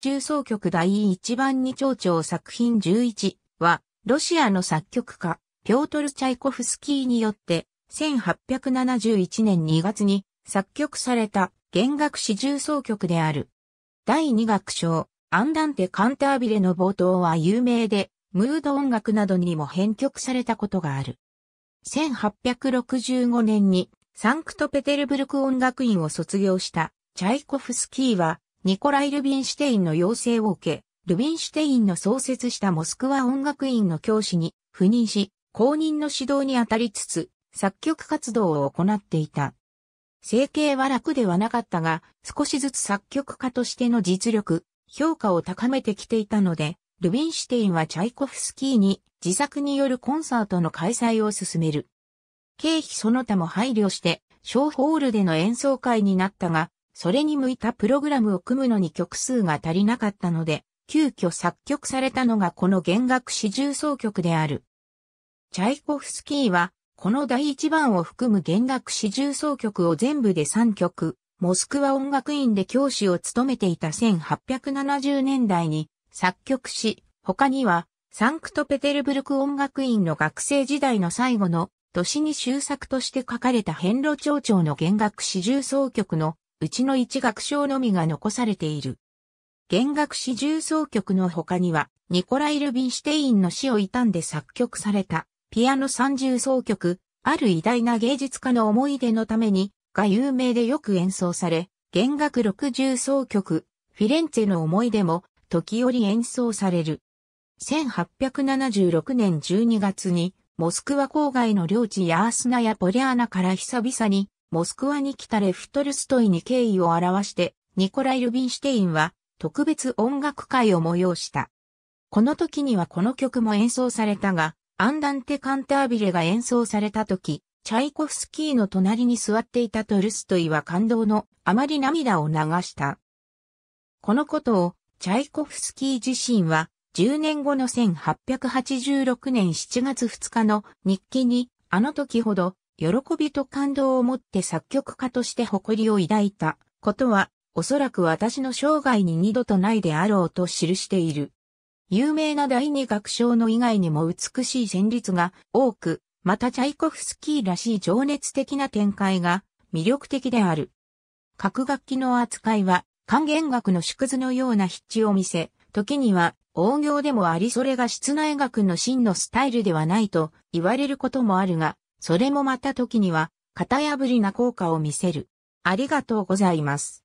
中奏曲第一番に長調作品11は、ロシアの作曲家、ピョートル・チャイコフスキーによって、1871年2月に作曲された弦楽四重奏曲である。第二楽章、アンダンテ・カンタービレの冒頭は有名で、ムード音楽などにも編曲されたことがある。1865年にサンクトペテルブルク音楽院を卒業したチャイコフスキーはニコライ・ルビンシュテインの要請を受け、ルビンシュテインの創設したモスクワ音楽院の教師に赴任し、公認の指導に当たりつつ、作曲活動を行っていた。生計は楽ではなかったが、少しずつ作曲家としての実力、評価を高めてきていたので、ルビンシュテインはチャイコフスキーに自作によるコンサートの開催を進める。経費その他も配慮して、小ホールでの演奏会になったが、それに向いたプログラムを組むのに曲数が足りなかったので、急遽作曲されたのがこの弦楽四重奏曲である。チャイコフスキーは、この第一番を含む弦楽四重奏曲を全部で3曲、モスクワ音楽院で教師を務めていた1870年代に作曲し、他には、サンクトペテルブルク音楽院の学生時代の最後の年に終作として書かれた変路町長の弦楽四重奏曲のうちの一楽章のみが残されている。弦楽四重奏曲の他には、ニコライ・ルビンシュテインの死を悼んで作曲された、ピアノ三重奏曲、ある偉大な芸術家の思い出のために、が有名でよく演奏され、弦楽六重奏曲、フィレンツェの思い出も、時折演奏される。1876年12月に、モスクワ郊外の領地ヤースナやポリアーナから久々にモスクワに来たレフトルストイに敬意を表して、ニコライ・ルビンシュテインは特別音楽会を催した。この時にはこの曲も演奏されたが、アンダンテ・カンタービレが演奏された時、チャイコフスキーの隣に座っていたトルストイは感動のあまり涙を流した。このことをチャイコフスキー自身は10年後の1886年7月2日の日記にあの時ほど喜びと感動を持って作曲家として誇りを抱いたことは、おそらく私の生涯に二度とないであろうと記している。有名な第二楽章の以外にも美しい旋律が多く、またチャイコフスキーらしい情熱的な展開が魅力的である。各楽器の扱いは、還元楽の縮図のような筆致を見せ、時には、大行でもありそれが室内楽の真のスタイルではないと言われることもあるが、それもまた時には、型破りな効果を見せる。ありがとうございます。